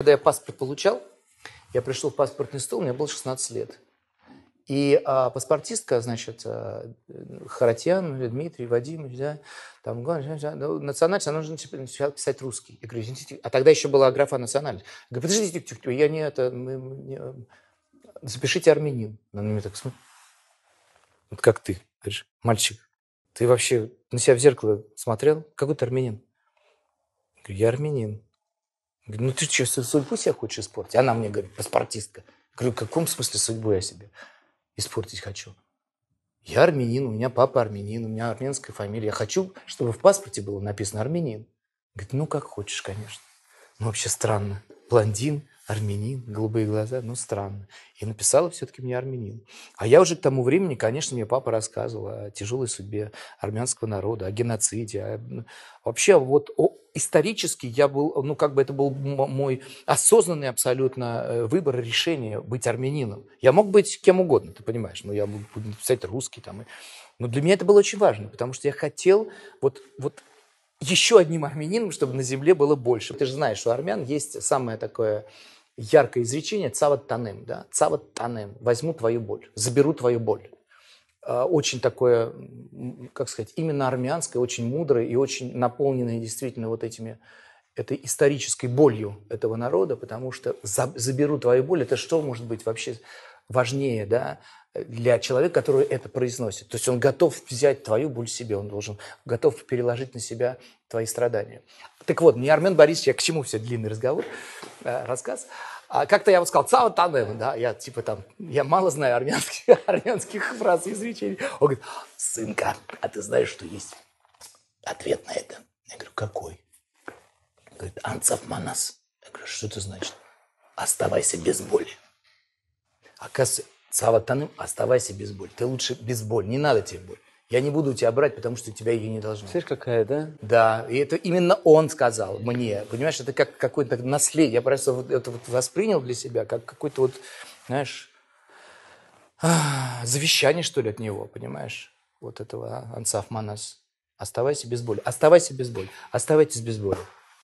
Когда я паспорт получал, я пришел в паспортный стол, мне было 16 лет. И а, паспортистка, значит, а, Харатьян, Дмитрий, Вадим, да, там, ну, национальность, она нужно типа, писать русский. Я говорю, извините, а тогда еще была графа национальность. Я говорю, подождите, тих, тих, я не это, мы, не, запишите армянин. Она мне так смотрит. Вот как ты, говоришь, мальчик, ты вообще на себя в зеркало смотрел? Какой ты армянин? Я говорю, я армянин. Говорю, ну ты что, судьбу себе хочешь испортить? Она мне говорит, паспортистка. Я говорю, в каком смысле судьбу я себе испортить хочу? Я армянин, у меня папа армянин, у меня армянская фамилия. Я хочу, чтобы в паспорте было написано армянин. Говорит, ну как хочешь, конечно. Ну вообще странно. Блондин, армянин, голубые глаза, ну странно. И написала все-таки мне армянин. А я уже к тому времени, конечно, мне папа рассказывал о тяжелой судьбе армянского народа, о геноциде, о... вообще вот о исторически я был, ну, как бы это был мой осознанный абсолютно э, выбор, решение быть армянином. Я мог быть кем угодно, ты понимаешь, ну, я мог писать русский там. Но для меня это было очень важно, потому что я хотел вот, вот еще одним армянином, чтобы на земле было больше. Ты же знаешь, что у армян есть самое такое яркое изречение «цават танем», да, «цават танем», «возьму твою боль», «заберу твою боль». А, очень такое, как сказать, именно армянское, очень мудрое и очень наполненное действительно вот этими этой исторической болью этого народа, потому что заберу твою боль, это что может быть вообще важнее, да, для человека, который это произносит. То есть он готов взять твою боль себе, он должен, готов переложить на себя твои страдания. Так вот, мне Армен Борисович, я к чему все длинный разговор, а, рассказ, а как-то я вот сказал «цао танем», ну да, я типа там, я мало знаю армянских, армянских фраз и изречений. Он говорит, сынка, а ты знаешь, что есть ответ на это? Я говорю, какой? Он говорит, «анцав манас». Я говорю, что это значит? Оставайся без боли. Оказывается, «цао танем» – оставайся без боли. Ты лучше без боли, не надо тебе боль. Я не буду тебя брать, потому что у тебя ее не должно. Слышь, какая, да? Да, и это именно он сказал мне. Понимаешь, это как какое-то наследие. Я просто вот это вот воспринял для себя, как какой-то вот, знаешь, а, завещание, что ли, от него, понимаешь? Вот этого Ансаф Манас. Оставайся без боли. Оставайся без боли. Оставайтесь без боли.